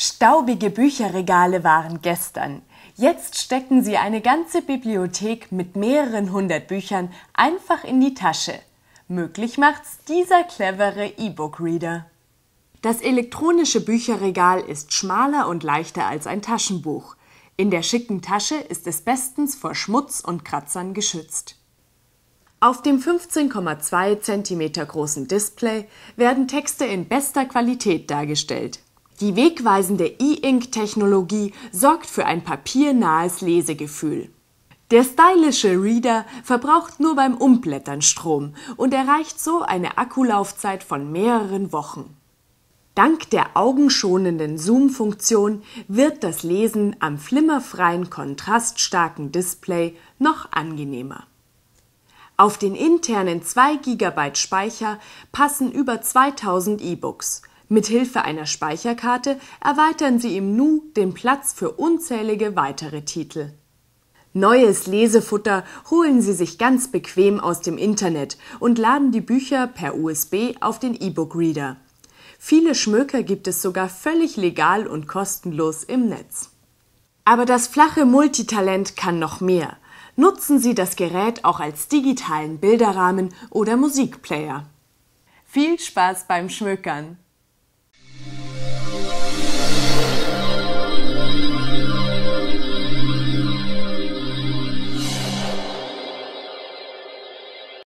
Staubige Bücherregale waren gestern. Jetzt stecken Sie eine ganze Bibliothek mit mehreren hundert Büchern einfach in die Tasche. Möglich macht's dieser clevere E-Book-Reader. Das elektronische Bücherregal ist schmaler und leichter als ein Taschenbuch. In der schicken Tasche ist es bestens vor Schmutz und Kratzern geschützt. Auf dem 15,2 cm großen Display werden Texte in bester Qualität dargestellt. Die wegweisende E-Ink-Technologie sorgt für ein papiernahes Lesegefühl. Der stylische Reader verbraucht nur beim Umblättern Strom und erreicht so eine Akkulaufzeit von mehreren Wochen. Dank der augenschonenden Zoom-Funktion wird das Lesen am flimmerfreien, kontraststarken Display noch angenehmer. Auf den internen 2 GB Speicher passen über 2000 E-Books – Mithilfe einer Speicherkarte erweitern Sie im Nu den Platz für unzählige weitere Titel. Neues Lesefutter holen Sie sich ganz bequem aus dem Internet und laden die Bücher per USB auf den E-Book-Reader. Viele Schmöker gibt es sogar völlig legal und kostenlos im Netz. Aber das flache Multitalent kann noch mehr. Nutzen Sie das Gerät auch als digitalen Bilderrahmen oder Musikplayer. Viel Spaß beim Schmökern!